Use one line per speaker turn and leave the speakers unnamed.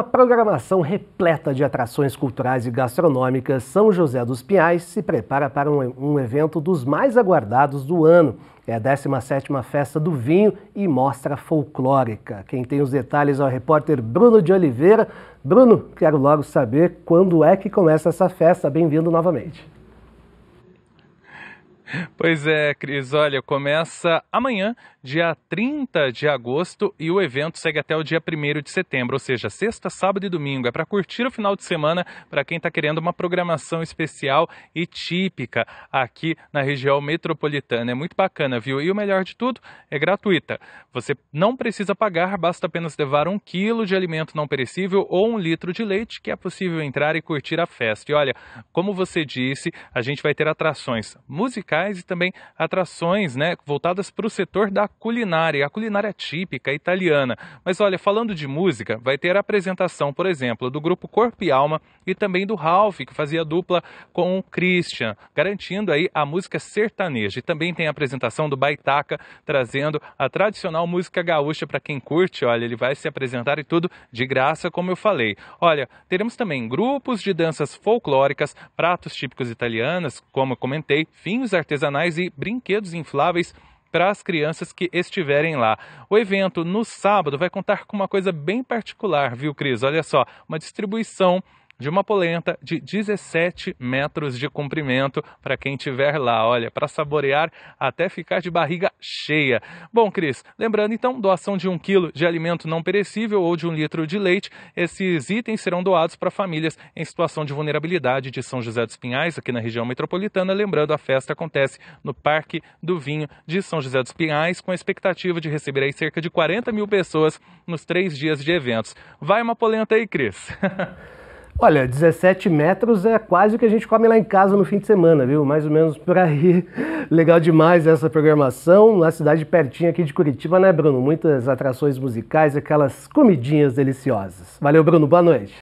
uma programação repleta de atrações culturais e gastronômicas, São José dos Pinhais se prepara para um, evento dos mais aguardados do ano. É a 17ª Festa do Vinho e Mostra Folclórica. Quem tem os detalhes é o repórter Bruno de Oliveira. Bruno, quero logo saber quando é que começa essa festa. Bem-vindo novamente.
Pois é, Cris, olha, começa amanhã, dia 30 de agosto, e o evento segue até o dia 1 de setembro, ou seja, sexta, sábado e domingo. É para curtir o final de semana, para quem está querendo uma programação especial e típica aqui na região metropolitana. É muito bacana, viu? E o melhor de tudo, é gratuita. Você não precisa pagar, basta apenas levar um quilo de alimento não perecível ou um litro de leite, que é possível entrar e curtir a festa. E olha, como você disse, a gente vai ter atrações musicais e também atrações né, voltadas para o setor da culinária, a culinária típica italiana. Mas olha, falando de música, vai ter a apresentação, por exemplo, do grupo Corpo e Alma e também do Ralph, que fazia dupla com o Christian, garantindo aí a música sertaneja. E também tem a apresentação do Baitaca, trazendo a tradicional música gaúcha para quem curte. Olha, ele vai se apresentar e tudo de graça, como eu falei. Olha, teremos também grupos de danças folclóricas, pratos típicos italianos, como eu comentei, vinhos artesanais artesanais e brinquedos infláveis para as crianças que estiverem lá. O evento no sábado vai contar com uma coisa bem particular, viu, Cris? Olha só, uma distribuição de uma polenta de 17 metros de comprimento para quem tiver lá, olha, para saborear até ficar de barriga cheia. Bom, Cris, lembrando então, doação de um quilo de alimento não perecível ou de um litro de leite, esses itens serão doados para famílias em situação de vulnerabilidade de São José dos Pinhais, aqui na região metropolitana. Lembrando, a festa acontece no Parque do Vinho de São José dos Pinhais, com a expectativa de receber aí cerca de 40 mil pessoas nos três dias de eventos. Vai uma polenta aí, Cris!
Olha, 17 metros é quase o que a gente come lá em casa no fim de semana, viu? Mais ou menos por aí. Legal demais essa programação. Na cidade pertinho aqui de Curitiba, né, Bruno? Muitas atrações musicais, aquelas comidinhas deliciosas. Valeu, Bruno. Boa noite.